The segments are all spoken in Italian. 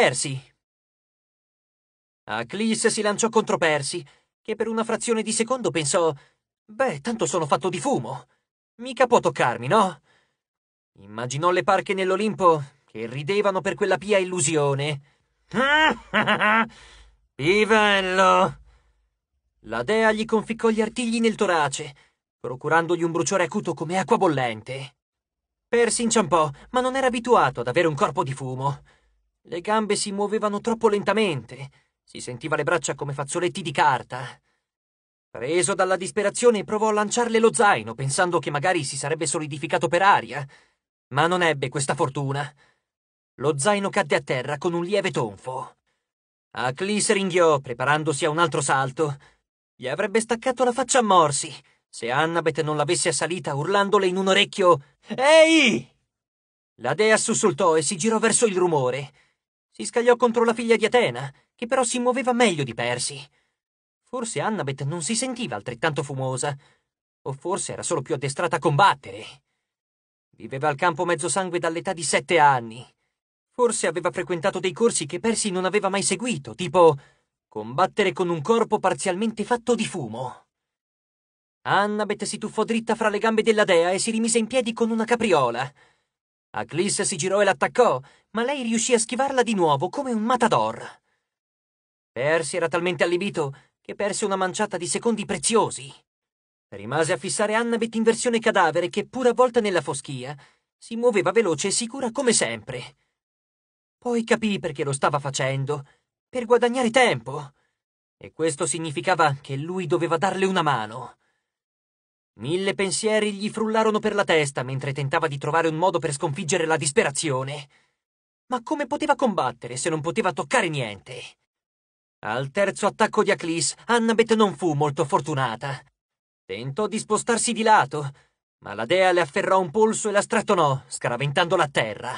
Persi. Aclis si lanciò contro Persi, che per una frazione di secondo pensò «Beh, tanto sono fatto di fumo. Mica può toccarmi, no?» Immaginò le parche nell'Olimpo che ridevano per quella pia illusione. «Pivello!» La dea gli conficcò gli artigli nel torace, procurandogli un bruciore acuto come acqua bollente. Persi inciampò, ma non era abituato ad avere un corpo di fumo. Le gambe si muovevano troppo lentamente, si sentiva le braccia come fazzoletti di carta. Preso dalla disperazione, provò a lanciarle lo zaino, pensando che magari si sarebbe solidificato per aria, ma non ebbe questa fortuna. Lo zaino cadde a terra con un lieve tonfo. Aclis ringhiò, preparandosi a un altro salto. Gli avrebbe staccato la faccia a morsi, se Annabeth non l'avesse assalita urlandole in un orecchio «Ehi!». La dea sussultò e si girò verso il rumore. Si scagliò contro la figlia di Atena, che però si muoveva meglio di Persi. Forse Annabeth non si sentiva altrettanto fumosa, o forse era solo più addestrata a combattere. Viveva al campo mezzosangue dall'età di sette anni. Forse aveva frequentato dei corsi che Persi non aveva mai seguito, tipo combattere con un corpo parzialmente fatto di fumo. Annabeth si tuffò dritta fra le gambe della dea e si rimise in piedi con una capriola. Aclis si girò e l'attaccò, ma lei riuscì a schivarla di nuovo come un matador. Percy era talmente allibito che perse una manciata di secondi preziosi. Rimase a fissare Annabeth in versione cadavere che, pur avvolta nella foschia, si muoveva veloce e sicura come sempre. Poi capì perché lo stava facendo, per guadagnare tempo. E questo significava che lui doveva darle una mano. Mille pensieri gli frullarono per la testa mentre tentava di trovare un modo per sconfiggere la disperazione. Ma come poteva combattere se non poteva toccare niente? Al terzo attacco di Aclis, Annabeth non fu molto fortunata. Tentò di spostarsi di lato, ma la dea le afferrò un polso e la strattonò, scaraventandola a terra.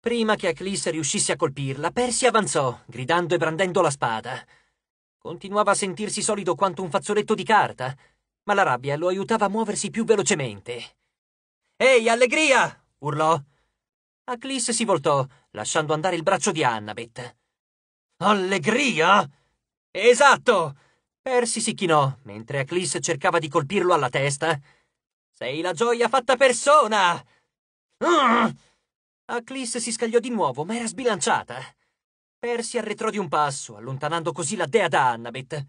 Prima che Aclis riuscisse a colpirla, Persi avanzò, gridando e brandendo la spada. Continuava a sentirsi solido quanto un fazzoletto di carta, ma la rabbia lo aiutava a muoversi più velocemente. Ehi, allegria! urlò. Aclis si voltò, lasciando andare il braccio di Annabeth. Allegria? Esatto! Percy si chinò, mentre Aclis cercava di colpirlo alla testa. Sei la gioia fatta persona! Uh! Ah! Aclis si scagliò di nuovo, ma era sbilanciata. Percy arretrò di un passo, allontanando così la dea da Annabeth.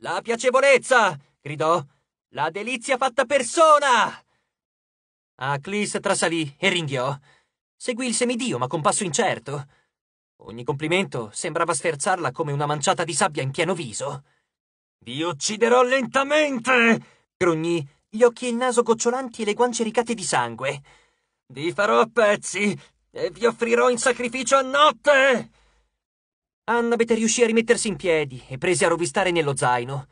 La piacevolezza! gridò. La delizia fatta persona! Aclis trasalì e ringhiò. Seguì il semidio, ma con passo incerto. Ogni complimento sembrava sferzarla come una manciata di sabbia in pieno viso. Vi ucciderò lentamente! grugnì, gli occhi e il naso gocciolanti e le guance ricate di sangue. Vi farò a pezzi e vi offrirò in sacrificio a notte! Annabete riuscì a rimettersi in piedi e prese a rovistare nello zaino.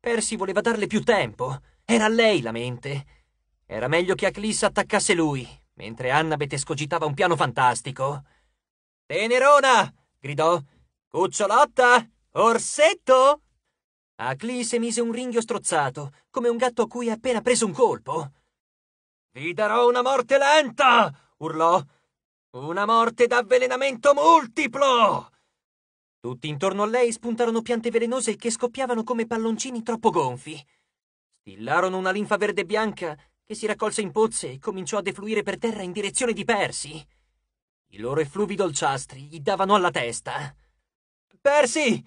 Percy voleva darle più tempo. Era lei la mente. Era meglio che Aclis attaccasse lui, mentre Annabeth escogitava un piano fantastico. Tenerona! gridò. Cucciolotta! Orsetto! Aclis mise un ringhio strozzato, come un gatto a cui ha appena preso un colpo. Vi darò una morte lenta! urlò. Una morte d'avvelenamento multiplo! Tutti intorno a lei spuntarono piante velenose che scoppiavano come palloncini troppo gonfi. Stillarono una linfa verde bianca che si raccolse in pozze e cominciò a defluire per terra in direzione di Persi. I loro effluvi dolciastri gli davano alla testa. Persi!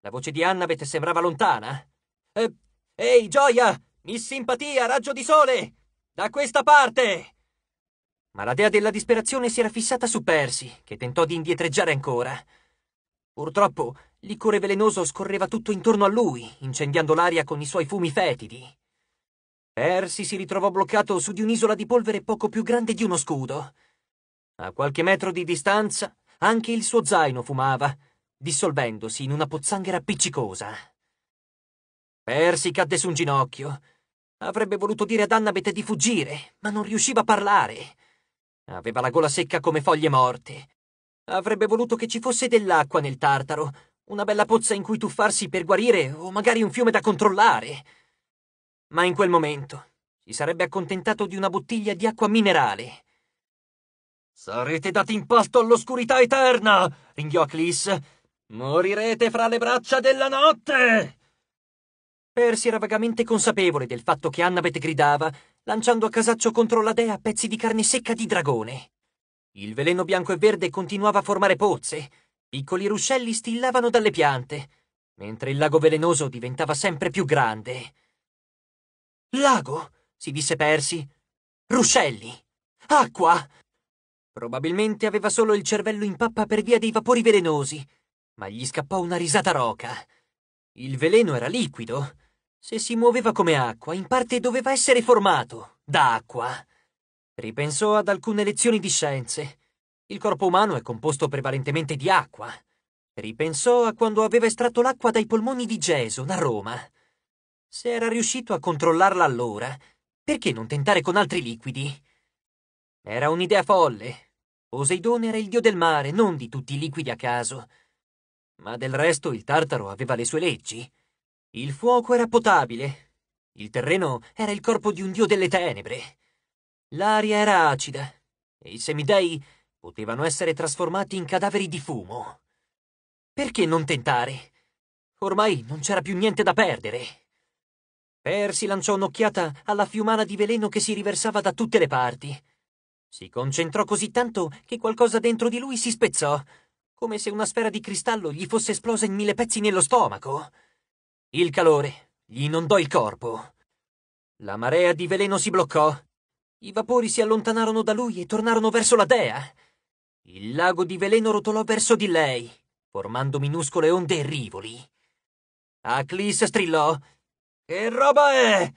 La voce di Annabeth sembrava lontana. Eh, Ehi, gioia! Miss Simpatia, raggio di sole! Da questa parte! Ma la dea della disperazione si era fissata su Persi, che tentò di indietreggiare ancora. Purtroppo, liquore velenoso scorreva tutto intorno a lui, incendiando l'aria con i suoi fumi fetidi. Percy si ritrovò bloccato su di un'isola di polvere poco più grande di uno scudo. A qualche metro di distanza, anche il suo zaino fumava, dissolvendosi in una pozzanghera appiccicosa. Percy cadde su un ginocchio. Avrebbe voluto dire ad Annabeth di fuggire, ma non riusciva a parlare. Aveva la gola secca come foglie morte Avrebbe voluto che ci fosse dell'acqua nel tartaro, una bella pozza in cui tuffarsi per guarire o magari un fiume da controllare. Ma in quel momento si sarebbe accontentato di una bottiglia di acqua minerale. Sarete dati in pasto all'oscurità eterna, ringhiò Clis. Morirete fra le braccia della notte! Percy era vagamente consapevole del fatto che Annabeth gridava, lanciando a casaccio contro la dea pezzi di carne secca di dragone. Il veleno bianco e verde continuava a formare pozze, piccoli ruscelli stillavano dalle piante, mentre il lago velenoso diventava sempre più grande. Lago, si disse Persi. Ruscelli. Acqua. Probabilmente aveva solo il cervello in pappa per via dei vapori velenosi, ma gli scappò una risata roca. Il veleno era liquido. Se si muoveva come acqua, in parte doveva essere formato da acqua. Ripensò ad alcune lezioni di scienze. Il corpo umano è composto prevalentemente di acqua. Ripensò a quando aveva estratto l'acqua dai polmoni di Jason a Roma. Se era riuscito a controllarla allora, perché non tentare con altri liquidi? Era un'idea folle. Poseidone era il dio del mare, non di tutti i liquidi a caso. Ma del resto il tartaro aveva le sue leggi. Il fuoco era potabile. Il terreno era il corpo di un dio delle tenebre. L'aria era acida e i semidei potevano essere trasformati in cadaveri di fumo. Perché non tentare? Ormai non c'era più niente da perdere. Per si lanciò un'occhiata alla fiumana di veleno che si riversava da tutte le parti. Si concentrò così tanto che qualcosa dentro di lui si spezzò, come se una sfera di cristallo gli fosse esplosa in mille pezzi nello stomaco. Il calore gli inondò il corpo. La marea di veleno si bloccò i vapori si allontanarono da lui e tornarono verso la dea. Il lago di veleno rotolò verso di lei, formando minuscole onde e rivoli. Aclis strillò: Che roba è?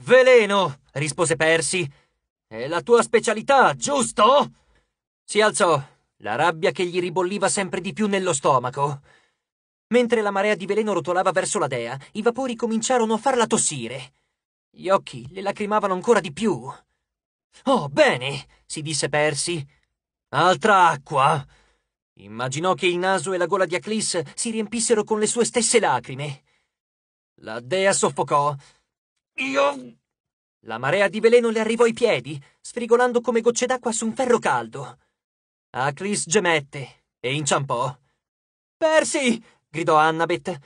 Veleno, rispose Percy. È la tua specialità, giusto? Si alzò, la rabbia che gli ribolliva sempre di più nello stomaco. Mentre la marea di veleno rotolava verso la dea, i vapori cominciarono a farla tossire. Gli occhi le lacrimavano ancora di più. Oh, bene, si disse Percy. Altra acqua. Immaginò che il naso e la gola di Aclis si riempissero con le sue stesse lacrime. La dea soffocò. Io. La marea di veleno le arrivò ai piedi, sfrigolando come gocce d'acqua su un ferro caldo. Aclis gemette e inciampò. Percy! gridò Annabeth.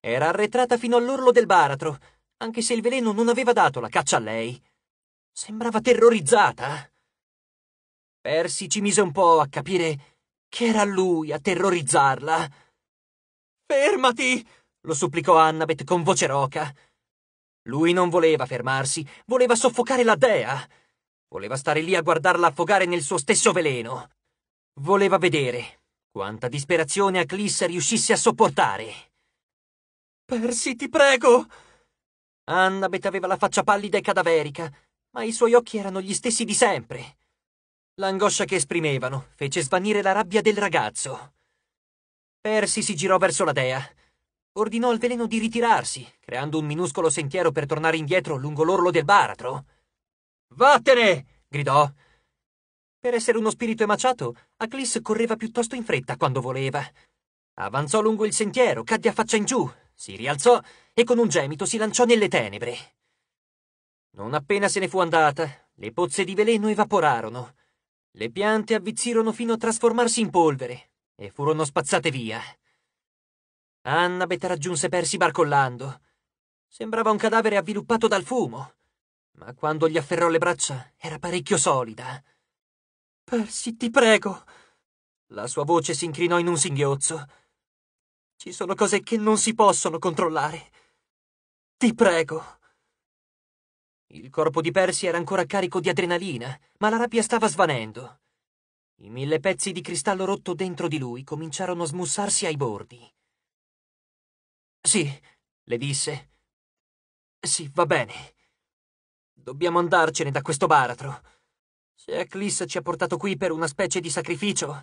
Era arretrata fino all'orlo del baratro, anche se il veleno non aveva dato la caccia a lei. Sembrava terrorizzata. Percy ci mise un po' a capire che era lui a terrorizzarla. Fermati! lo supplicò Annabeth con voce roca. Lui non voleva fermarsi, voleva soffocare la dea. Voleva stare lì a guardarla affogare nel suo stesso veleno. Voleva vedere quanta disperazione Aclissa riuscisse a sopportare. Percy, ti prego! Annabeth aveva la faccia pallida e cadaverica ma i suoi occhi erano gli stessi di sempre. L'angoscia che esprimevano fece svanire la rabbia del ragazzo. Percy si girò verso la dea. Ordinò al veleno di ritirarsi, creando un minuscolo sentiero per tornare indietro lungo l'orlo del baratro. Vattene! gridò. Per essere uno spirito emaciato, Aclis correva piuttosto in fretta quando voleva. Avanzò lungo il sentiero, cadde a faccia in giù, si rialzò e con un gemito si lanciò nelle tenebre. Non appena se ne fu andata, le pozze di veleno evaporarono. Le piante avvizzirono fino a trasformarsi in polvere e furono spazzate via. Annabeth raggiunse Percy barcollando. Sembrava un cadavere avviluppato dal fumo, ma quando gli afferrò le braccia era parecchio solida. Percy, ti prego. La sua voce si incrinò in un singhiozzo. Ci sono cose che non si possono controllare. Ti prego. Il corpo di Percy era ancora carico di adrenalina, ma la rabbia stava svanendo. I mille pezzi di cristallo rotto dentro di lui cominciarono a smussarsi ai bordi. Sì, le disse. Sì, va bene. Dobbiamo andarcene da questo baratro. Se Aclis ci ha portato qui per una specie di sacrificio...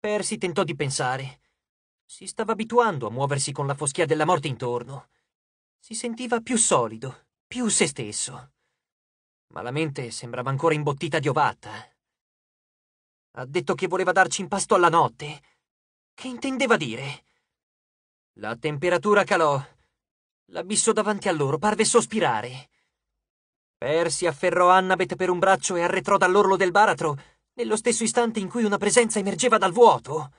Percy tentò di pensare. Si stava abituando a muoversi con la foschia della morte intorno. Si sentiva più solido più se stesso. Ma la mente sembrava ancora imbottita di ovatta. Ha detto che voleva darci impasto alla notte. Che intendeva dire? La temperatura calò. L'abisso davanti a loro parve sospirare. Persi afferrò Annabeth per un braccio e arretrò dall'orlo del baratro nello stesso istante in cui una presenza emergeva dal vuoto.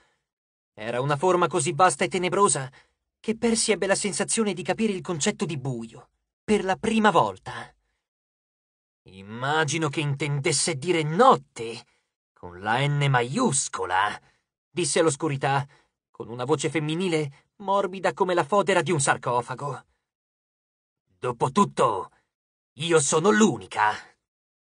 Era una forma così vasta e tenebrosa che Persi ebbe la sensazione di capire il concetto di buio per la prima volta. Immagino che intendesse dire notte, con la N maiuscola, disse l'oscurità, con una voce femminile morbida come la fodera di un sarcofago. Dopotutto, io sono l'unica